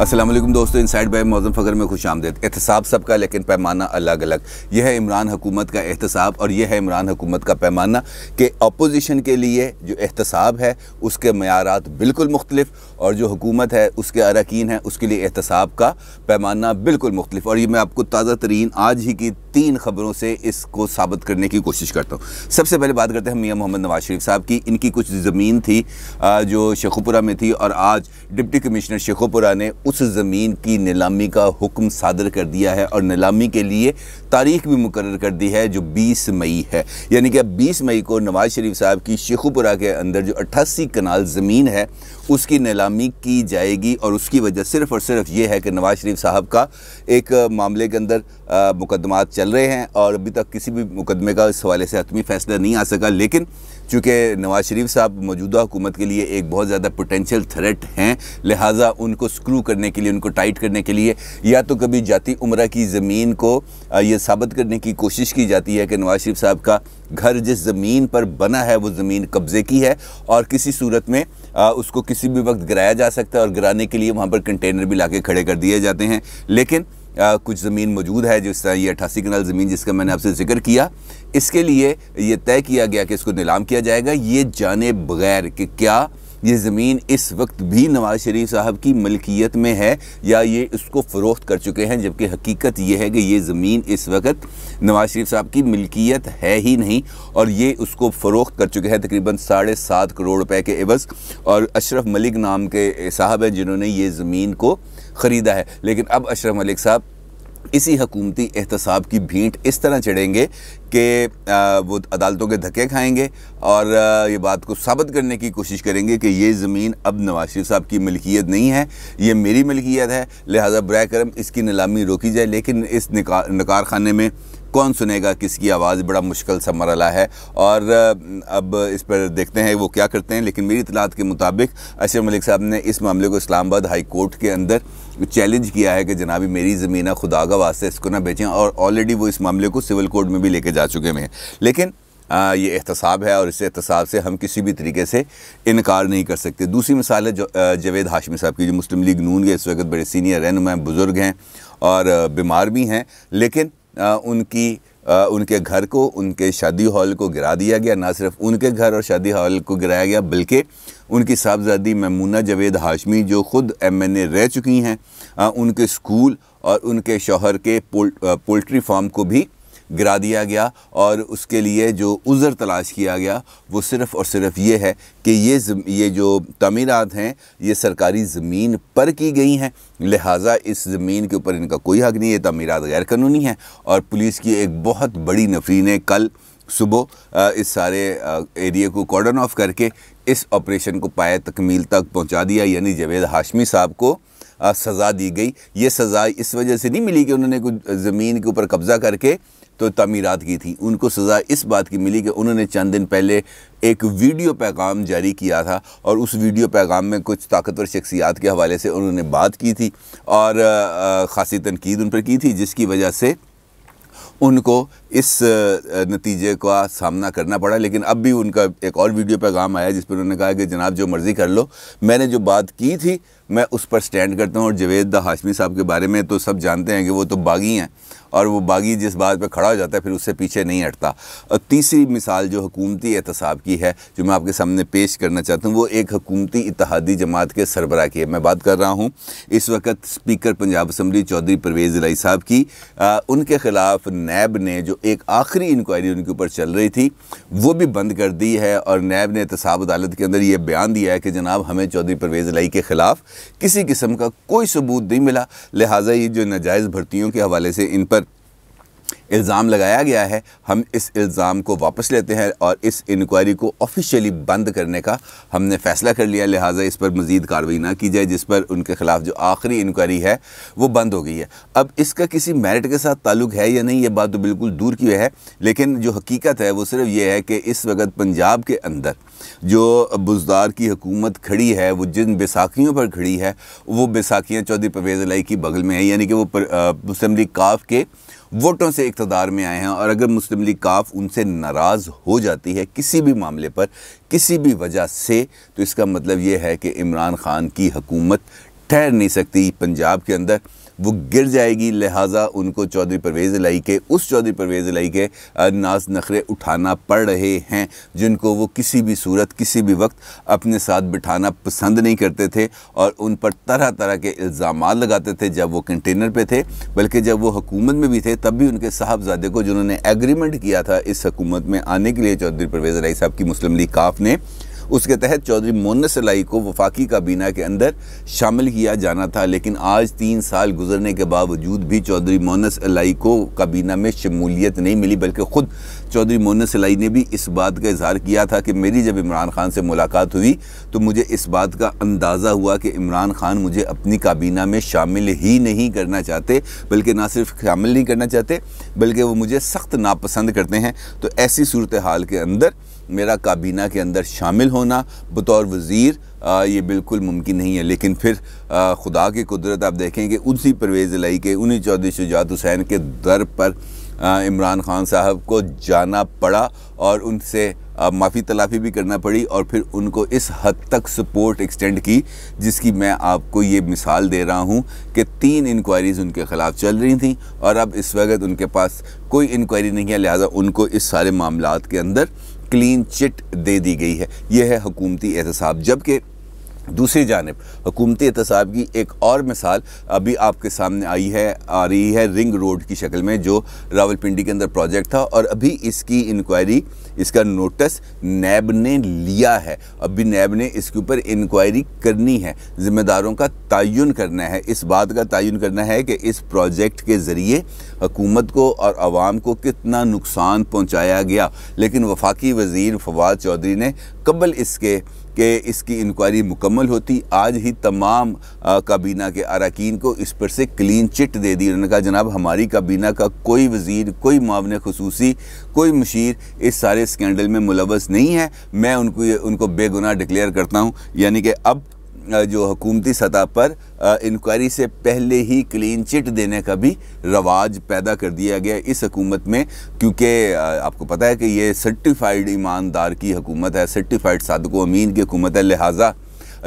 असलम दोस्तों इन side by मौजम फगर में खुश आमदेद एहतसाब सबका लेकिन पैमाना अलग अलग यह है इमरान हुकूमत का एहतसाब और यह है इमरान हुकूमत का पैमाना कि अपोजिशन के लिए जो एहतसाब है उसके मैारात बिल्कुल मुख्तलिफ और जो हुकूमत है उसके अरकान है उसके लिए एहतसाब का पैमाना बिल्कुल मुख्तलिफ और ये मैं आपको ताज़ा तरीन आज ही की तीन खबरों से इसको साबित करने की कोशिश करता हूँ सबसे पहले बात करते हैं मियाँ मोहम्मद नवाज शरीफ साहब की इनकी कुछ ज़मीन थी जो शेखोपुरा में थी और आज डिप्टी कमिश्नर शेखोपुरा ने उस ज़मीन की नीलामी का हुक्म सादर कर दिया है और नीलामी के लिए तारीख भी मुकर कर दी है जो बीस मई है यानी कि अब बीस मई को नवाज शरीफ साहब की शेखोपुरा के अंदर जो अट्ठासी कनाल ज़मीन है उसकी नीलामी की जाएगी और उसकी वजह सिर्फ और सिर्फ ये है कि नवाज शरीफ साहब का एक मामले के अंदर मुकदमात चल रहे हैं और अभी तक किसी भी मुकदमे का इस हवाले से हतमी फैसला नहीं आ सका लेकिन चूँकि नवाज शरीफ साहब मौजूदा हुकूमत के लिए एक बहुत ज़्यादा पोटेंशियल थ्रेट हैं लिहाजा उनको स्क्रू करने के लिए उनको टाइट करने के लिए या तो कभी जाती उम्र की ज़मीन को ये साबित करने की कोशिश की जाती है कि नवाज शरीफ साहब का घर जिस ज़मीन पर बना है वो ज़मीन कब्ज़े की है और किसी सूरत में आ, उसको किसी भी वक्त गिराया जा सकता है और गिराने के लिए वहाँ पर कंटेनर भी ला खड़े कर दिए जाते हैं लेकिन आ, कुछ ज़मीन मौजूद है जिस तरह ये अट्ठासी कनाल ज़मीन जिसका मैंने आपसे जिक्र किया इसके लिए ये तय किया गया कि इसको नीलाम किया जाएगा ये जाने बगैर कि क्या ये ज़मीन इस वक्त भी नवाज़ शरीफ साहब की मलकियत में है या ये इसको फ़रोख्त कर चुके हैं जबकि हकीकत ये है कि ये ज़मीन इस वक्त नवाज़ शरीफ साहब की मलकियत है ही नहीं और ये उसको फ़रोख्त कर चुके हैं तकरीबन साढ़े सात करोड़ रुपए के एवज़ और अशरफ मलिक नाम के साहब हैं जिन्होंने ये ज़मीन को ख़रीदा है लेकिन अब अशरफ मलिक साहब इसी हकूमती एहतसाब की भीट इस तरह चढ़ेंगे कि वो अदालतों के धक्के खाएंगे और ये बात को साबित करने की कोशिश करेंगे कि ये ज़मीन अब नवाज शरीफ साहब की मलकियत नहीं है ये मेरी मलकियत है लिहाजा बर करम इसकी नीलामी रोकी जाए लेकिन इस नकार खाने में कौन सुनेगा किसकी आवाज़ बड़ा मुश्किल सा मरला है और अब इस पर देखते हैं वो क्या करते हैं लेकिन मेरी इतलात के मुताबिक अशर मलिक साहब ने इस मामले को इस्लामाबाद हाई कोर्ट के अंदर चैलेंज किया है कि जनाबी मेरी ज़मीन खुदा का वास्ते इसको ना बेचें और ऑलरेडी वो इस मामले को सिविल कोर्ट में भी लेके जा चुके हैं लेकिन आ, ये एहतसाब है और इस एहतसाब से हम किसी भी तरीके से इनकार नहीं कर सकते दूसरी मिसाल है जवेद हाशमी साहब की जो मुस्लिम लीग नून के इस वक्त बड़े सीनियर रहनुमा बुज़ुर्ग हैं और बीमार भी हैं लेकिन उनकी उनके घर को उनके शादी हॉल को गिरा दिया गया ना सिर्फ उनके घर और शादी हॉल को गिराया गया बल्कि उनकी साहबजादी ममूना जवेद हाशमी जो ख़ुद एम एन ए रह चुकी हैं उनके स्कूल और उनके शोहर के पोल्ट्री फार्म को भी गिरा दिया गया और उसके लिए जो उज़र तलाश किया गया वो सिर्फ़ और सिर्फ ये है कि ये ये जो तमीरत हैं ये सरकारी ज़मीन पर की गई हैं लिहाजा इस ज़मीन के ऊपर इनका कोई हक नहीं है तमीरत कानूनी हैं और पुलिस की एक बहुत बड़ी नफरी ने कल सुबह इस सारे एरिए को कॉर्डन ऑफ करके इस ऑपरेशन को पाए तकमील तक पहुँचा दिया यानी जवेद हाशमी साहब को सज़ा दी गई ये सज़ा इस वजह से नहीं मिली कि उन्होंने कुछ ज़मीन के ऊपर कब्ज़ा करके तो तमीरत की थी उनको सज़ा इस बात की मिली कि उन्होंने चंद दिन पहले एक वीडियो पैगाम जारी किया था और उस वीडियो पैगाम में कुछ ताकतवर शख्सियात के हवाले से उन्होंने बात की थी और ख़ासी तनकीद उन पर की थी जिसकी वजह से उनको इस नतीजे का सामना करना पड़ा लेकिन अब भी उनका एक और वीडियो पैगाम आया जिस पर उन्होंने कहा कि जनाब जो मर्ज़ी कर लो मैंने जो बात की थी मैं उस पर स्टैंड करता हूँ और जवेद द हाशमी साहब के बारे में तो सब जानते हैं कि वो तो बागी हैं और वो बागी जिस बात पर खड़ा हो जाता है फिर उससे पीछे नहीं हटता और तीसरी मिसाल जो हुकूमती एहतसाब की है जो मैं आपके सामने पेश करना चाहता हूँ वो एक हुकूमती इतिहादी जमात के सरबरा की है मैं बात कर रहा हूँ इस वक्त स्पीकर पंजाब असम्बली चौधरी परवेज़ लाई साहब की आ, उनके ख़िलाफ़ नैब ने जो एक आखिरी इंक्वायरी उनके ऊपर चल रही थी वो भी बंद कर दी है और नैब ने एहतसाब अदालत के अंदर ये बयान दिया है कि जनाब हमें चौधरी परवेज़ लाई के ख़िलाफ़ किसी किस्म का कोई सबूत नहीं मिला लिहाजा ये जो नाजायज़ भर्तियों के हवाले से इन पर इल्ज़ाम लगाया गया है हम इस इल्ज़ाम को वापस लेते हैं और इस इंक्वायरी को ऑफिशियली बंद करने का हमने फ़ैसला कर लिया लिहाजा इस पर मज़ीद कार्रवाई ना की जाए जिस पर उनके ख़िलाफ़ जो आखिरी इंक्वायरी है वो बंद हो गई है अब इसका किसी मेरिट के साथ ताल्लुक है या नहीं ये बात तो बिल्कुल दूर की है लेकिन जो हकीकत है वो सिर्फ ये है कि इस वक्त पंजाब के अंदर जो बुजदार की हुकूमत खड़ी है वो जिन बैसाखियों पर खड़ी है वो बैसाखियाँ चौधरी परवेज़ अलाई की बगल में है यानी कि वो लीग काफ के वोटों से इकतदार में आए हैं और अगर मुस्लिम लीग काफ उनसे नाराज़ हो जाती है किसी भी मामले पर किसी भी वजह से तो इसका मतलब ये है कि इमरान खान की हकूमत ठहर नहीं सकती पंजाब के अंदर वो गिर जाएगी लिहाजा उनको चौधरी परवेज़ लाई के उस चौधरी परवेज़ लाई के नाज नखरे उठाना पड़ रहे हैं जिनको वो किसी भी सूरत किसी भी वक्त अपने साथ बिठाना पसंद नहीं करते थे और उन पर तरह तरह के इल्ज़ाम लगाते थे जब वो कंटेनर पर थे बल्कि जब वो हकूमत में भी थे तब भी उनके साहबजादे को जिन्होंने एग्रीमेंट किया था इस हकूमत में आने के लिए चौधरी परवेज़ लाई साहब की मुस्लिम लीग काफ ने उसके तहत चौधरी मोनस अलाई को वफाकी काबीना के अंदर शामिल किया जाना था लेकिन आज तीन साल गुजरने के बावजूद भी चौधरी मोनस अलाई को काबीना में शमूलियत नहीं मिली बल्कि ख़ुद चौधरी मोनस अलाई ने भी इस बात का इजहार किया था कि मेरी जब इमरान खान से मुलाकात हुई तो मुझे इस बात का अंदाज़ा हुआ कि इमरान खान मुझे अपनी काबीना में शामिल ही नहीं करना चाहते बल्कि ना सिर्फ शामिल नहीं करना चाहते बल्कि वो मुझे सख्त नापसंद करते हैं तो ऐसी सूरत हाल के अंदर मेरा काबीना के अंदर शामिल होना बतौर वज़ीर ये बिल्कुल मुमकिन नहीं है लेकिन फिर आ, खुदा की कुदरत आप देखें कि उसी परवेज़ लाई के उन्हीं चौधरी शुजात हुसैन के दर पर इमरान खान साहब को जाना पड़ा और उनसे माफ़ी तलाफ़ी भी करना पड़ी और फिर उनको इस हद तक सपोर्ट एक्सटेंड की जिसकी मैं आपको ये मिसाल दे रहा हूँ कि तीन इंक्वायरीज़ उनके ख़िलाफ़ चल रही थी और अब इस वक्त उनके पास कोई इंक्वायरी नहीं है लिहाजा उनको इस सारे मामला के अंदर क्लीन चिट दे दी गई है यह है हकूमती एहतसाब जबकि दूसरी जानब हुकूमती एहतसाब की एक और मिसाल अभी आपके सामने आई है आ रही है रिंग रोड की शक्ल में जो रावलपिंडी के अंदर प्रोजेक्ट था और अभी इसकी इंक्वायरी इसका नोटिस नैब ने लिया है अभी नैब ने इसके ऊपर इंक्वायरी करनी है ज़िम्मेदारों का तयन करना है इस बात का तयन करना है कि इस प्रोजेक्ट के ज़रिए हकूमत को और आवाम को कितना नुकसान पहुँचाया गया लेकिन वफाकी वज़ी फवाद चौधरी ने कबल इसके कि इसकी इंक्वायरी मुकम्मल होती आज ही तमाम काबीना के अरकान को इस पर से क्लीन चिट दे दी उन्होंने कहा जनाब हमारी काबीना का कोई वजीर कोई मावन खसूसी कोई मशीर इस सारे स्कैंडल में मुलवस नहीं है मैं उनको उनको बेगुनाह डिक्लेयर करता हूँ यानी कि अब जो हकूमती सतह पर इंक्वायरी से पहले ही क्लीन चिट देने का भी रवाज पैदा कर दिया गया इस हकूमत में क्योंकि आपको पता है कि ये सर्टिफाइड ईमानदार की हकूमत है सर्टिफाइड सदक अमीन की हकूमत है लिहाजा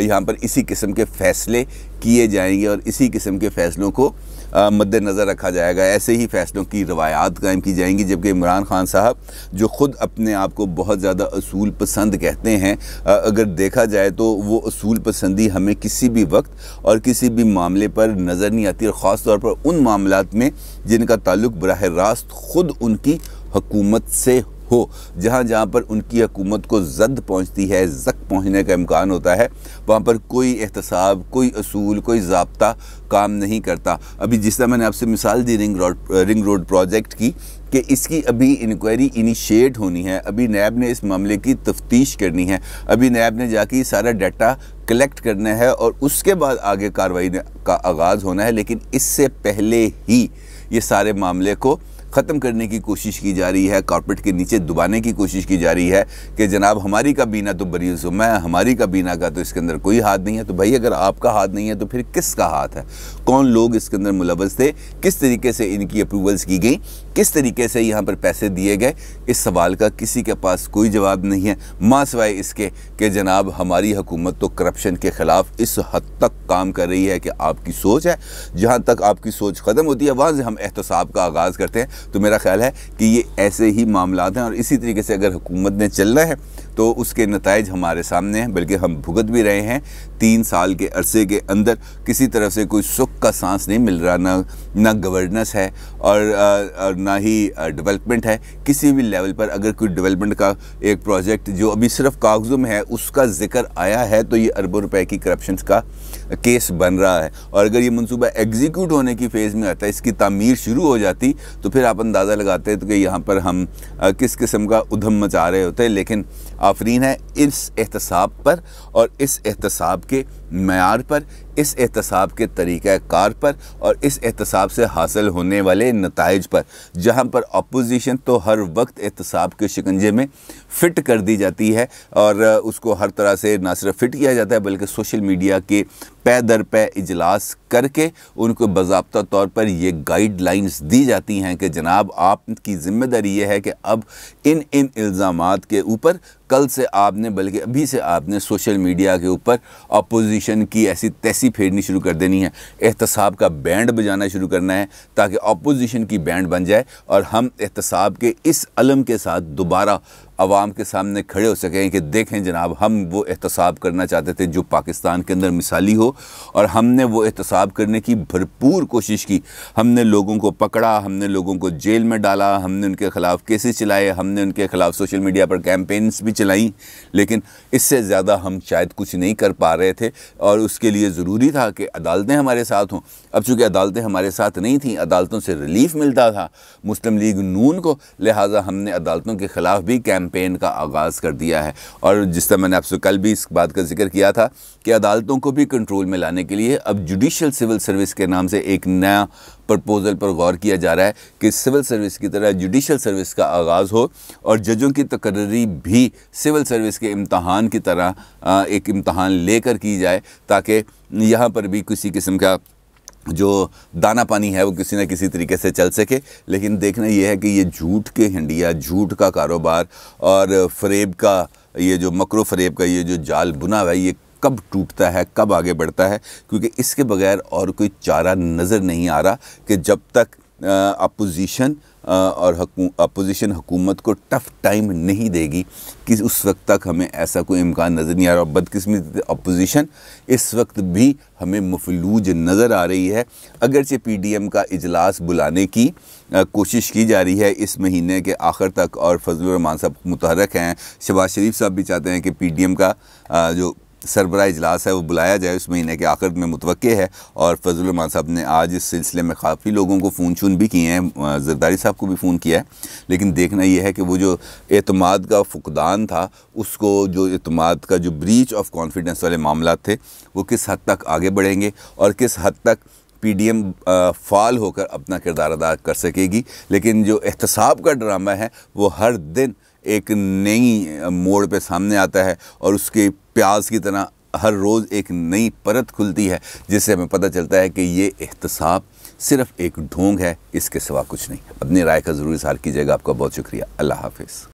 यहाँ पर इसी किस्म के फ़ैसले किए जाएंगे और इसी किस्म के फ़ैसलों को मद्दनज़र रखा जाएगा ऐसे ही फ़ैसलों की रवायात कायम की जाएंगी जबकि इमरान खान साहब जो ख़ुद अपने आप को बहुत ज़्यादा असूल पसंद कहते हैं अगर देखा जाए तो वो असूल पसंदी हमें किसी भी वक्त और किसी भी मामले पर नज़र नहीं आती और ख़ास तौर पर उन मामलों में जिनका ताल्लुक बरह रास्त ख़ुद उनकी हकूमत से हो जहाँ जहाँ पर उनकी हकूमत को जद पहुँचती है जक पहुँचने का इम्कान होता है वहाँ पर कोई एहतसाब कोई असूल कोई जबता काम नहीं करता अभी जिस तरह मैंने आपसे मिसाल दी ring road ring road project की कि इसकी अभी इंक्वायरी इनिशिएट होनी है अभी नैब ने इस मामले की तफ्तीश करनी है अभी नैब ने जाके सारा डाटा कलेक्ट करना है और उसके बाद आगे कार्रवाई का आगाज़ होना है लेकिन इससे पहले ही ये सारे मामले को ख़त्म करने की कोशिश की जा रही है कॉर्पोरेट के नीचे दबाने की कोशिश की जा रही है कि जनाब हमारी काबीना तो बरी जुम्मा है हमारी काबीना का तो इसके अंदर कोई हाथ नहीं है तो भाई अगर आपका हाथ नहीं है तो फिर किसका हाथ है कौन लोग इसके अंदर मुलवस थे किस तरीके से इनकी अप्रूवल्स की गई किस तरीके से यहाँ पर पैसे दिए गए इस सवाल का किसी के पास कोई जवाब नहीं है माँ सवाए इसके कि जनाब हमारी हुकूमत तो करप्शन के ख़िलाफ़ इस हद तक काम कर रही है कि आपकी सोच है जहाँ तक आपकी सोच ख़त्म होती है वहाँ से हम एहतसाब का आगाज़ करते हैं तो मेरा ख्याल है कि ये ऐसे ही मामला हैं और इसी तरीके से अगर हुकूमत ने चलना है तो उसके नतज हमारे सामने हैं बल्कि हम भुगत भी रहे हैं तीन साल के अरसे के अंदर किसी तरह से कोई सुख का सांस नहीं मिल रहा ना ना गवर्नेंस है और, और ना ही डेवलपमेंट है किसी भी लेवल पर अगर कोई डेवलपमेंट का एक प्रोजेक्ट जो अभी सिर्फ कागज़ों में है उसका जिक्र आया है तो ये अरबों रुपए की करप्शन का केस बन रहा है और अगर ये मनसूबा एग्जीक्यूट होने की फ़ेज़ में आता है इसकी तमीर शुरू हो जाती तो फिर आप अंदाज़ा लगाते तो कि यहाँ पर हम किस किस्म का उधम मचा रहे होते हैं लेकिन आफरीन है इस एहतसाब पर और इस एहतसाब के मैार पर इस एहतसाब के तरीक़ाकार पर और इस एहतसाब से हासिल होने वाले नतज पर जहाँ पर अपोजिशन तो हर वक्त एहतसाब के शिकंजे में फ़िट कर दी जाती है और उसको हर तरह से ना सिर्फ फ़िट किया जाता है बल्कि सोशल मीडिया के पै दर पै इजलास करके उनको बाबा तौर पर ये गाइडलाइंस दी जाती हैं कि जनाब आपकी ज़िम्मेदारी ये है कि अब इन इन इल्ज़ाम के ऊपर कल से आपने बल्कि अभी से आपने सोशल मीडिया के ऊपर अपोजिशन की ऐसी तैसी फेरनी शुरू कर देनी है एहतसाब का बैंड बजाना शुरू करना है ताकि अपोजिशन की बैंड बन जाए और हम एहतसाब के इस अलम के साथ दोबारा आवाम के सामने खड़े हो सकें कि देखें जनाब हम वो एहतसाब करना चाहते थे जो पाकिस्तान के अंदर मिसाली हो और हमने वो एहतसाब करने की भरपूर कोशिश की हमने लोगों को पकड़ा हमने लोगों को जेल में डाला हमने उनके ख़िलाफ़ केसेस चलाए हमने उनके ख़िलाफ़ सोशल मीडिया पर कैंपेन्स भी चलाई लेकिन इससे ज़्यादा हम शायद कुछ नहीं कर पा रहे थे और उसके लिए ज़रूरी था कि अदालतें हमारे साथ हों अब चूँकि अदालतें हमारे साथ नहीं थी अदालतों से रिलीफ मिलता था मुस्लिम लीग नून को लिहाजा हमने अदालतों के ख़िलाफ़ भी कैंप कैंपेन का आगाज़ कर दिया है और जिस तरह मैंने आपसे कल भी इस बात का जिक्र किया था कि अदालतों को भी कंट्रोल में लाने के लिए अब जुडिशल सिविल सर्विस के नाम से एक नया प्रपोज़ल पर गौर किया जा रहा है कि सिविल सर्विस की तरह जुडिशल सर्विस का आगाज़ हो और जजों की तकर्री भी सिविल सर्विस के इम्तहान की तरह एक इम्तहान लेकर की जाए ताकि यहाँ पर भी किसी किस्म का जो दाना पानी है वो किसी न किसी तरीके से चल सके लेकिन देखना ये है कि ये झूठ के हंडिया झूठ का कारोबार और फरेब का ये जो मकरो फरेब का ये जो जाल बुना हुआ है ये कब टूटता है कब आगे बढ़ता है क्योंकि इसके बगैर और कोई चारा नज़र नहीं आ रहा कि जब तक अपोजिशन और अपोजिशन हुकूमत को टफ़ टाइम नहीं देगी कि उस वक्त तक हमें ऐसा कोई इम्कान नज़र नहीं आ रहा और अपोजिशन इस वक्त भी हमें मफलूज नज़र आ रही है अगरचे पी डी एम का इजलास बुलाने की आ, कोशिश की जा रही है इस महीने के आखिर तक और फजल रमान साहब मुतहरक हैं शबाज शरीफ साहब भी चाहते हैं कि पी डी एम का आ, जो सरबरा इजलास है वो बुलाया जाए उस महीने के आखिर में मुतव है और फजलरमान साहब ने आज इस सिलसिले में काफ़ी लोगों को फ़ोन चून भी किए हैं जरदारी साहब को भी फ़ोन किया है लेकिन देखना यह है कि वो जो अतमाद का फुकदान था उसको जो अतमाद का जो ब्रीच ऑफ कॉन्फिडेंस वाले मामला थे वो किस हद तक आगे बढ़ेंगे और किस हद तक पी डी एम फाल होकर अपना किरदार अदा कर सकेगी लेकिन जो एहतसाब का ड्रामा है वो हर दिन एक नई मोड़ पे सामने आता है और उसके प्याज की तरह हर रोज़ एक नई परत खुलती है जिससे हमें पता चलता है कि ये एहतसाब सिर्फ़ एक ढोंग है इसके सिवा कुछ नहीं अपनी राय का ज़रूर इजहार कीजिएगा आपका बहुत शुक्रिया अल्लाह हाफिज़